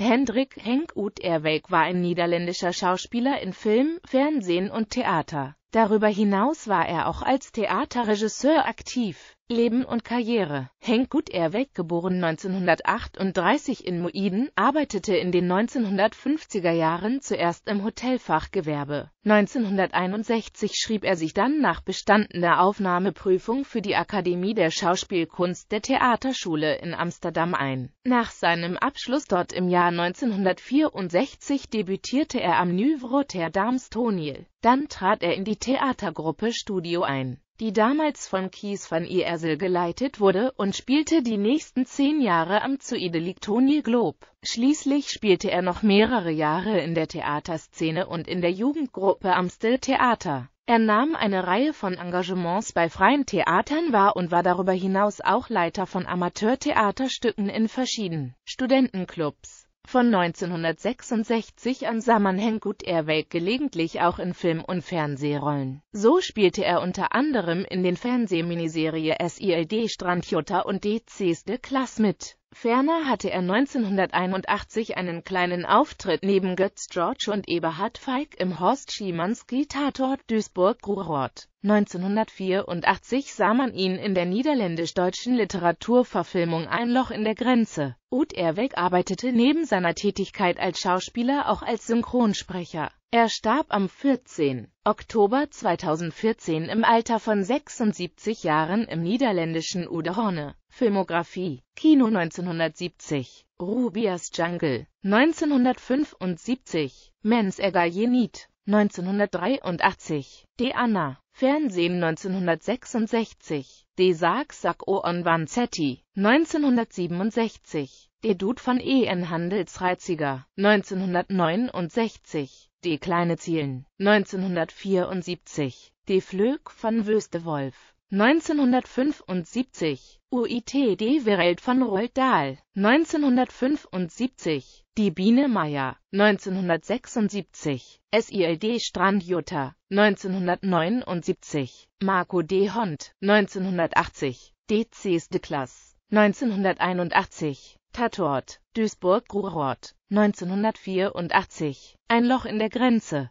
Hendrik Henk Oud Erwijk war ein niederländischer Schauspieler in Film, Fernsehen und Theater. Darüber hinaus war er auch als Theaterregisseur aktiv Leben und Karriere Henk Erweg, geboren 1938 in Moiden, arbeitete in den 1950er Jahren zuerst im Hotelfachgewerbe. 1961 schrieb er sich dann nach bestandener Aufnahmeprüfung für die Akademie der Schauspielkunst der Theaterschule in Amsterdam ein. Nach seinem Abschluss dort im Jahr 1964 debütierte er am Ter Rotterdams Toniel. Dann trat er in die Theatergruppe Studio ein die damals von Kies van Iersel geleitet wurde, und spielte die nächsten zehn Jahre am Zuidelijk Tony Globe. Schließlich spielte er noch mehrere Jahre in der Theaterszene und in der Jugendgruppe Amstel Theater. Er nahm eine Reihe von Engagements bei freien Theatern wahr und war darüber hinaus auch Leiter von Amateurtheaterstücken in verschiedenen Studentenclubs. Von 1966 an sah man Hengut Erweg gelegentlich auch in Film- und Fernsehrollen. So spielte er unter anderem in den Fernsehminiserie SILD Strandjutta und DC's The Class mit Ferner hatte er 1981 einen kleinen Auftritt neben Götz George und Eberhard Feig im Horst Schimanski Tatort Duisburg-Ruhrort. 1984 sah man ihn in der niederländisch-deutschen Literaturverfilmung Ein Loch in der Grenze. Ud Erweg arbeitete neben seiner Tätigkeit als Schauspieler auch als Synchronsprecher. Er starb am 14. Oktober 2014 im Alter von 76 Jahren im niederländischen Udehorne. Filmografie Kino 1970 Rubias Jungle 1975 Mens Egalienit, 1983 De Anna Fernsehen 1966 De Sag Sag O Vanzetti 1967 De Dude von E.N. Handelsreiziger 1969 De Kleine Zielen 1974 De Flöck von Wöstewolf 1975 UITD Wereld von Roald Dahl 1975 Die Biene Meier 1976 SILD Strand Jutta, 1979 Marco D. Hond 1980 DCs de Klass 1981 Tatort Duisburg Ruhrort 1984 Ein Loch in der Grenze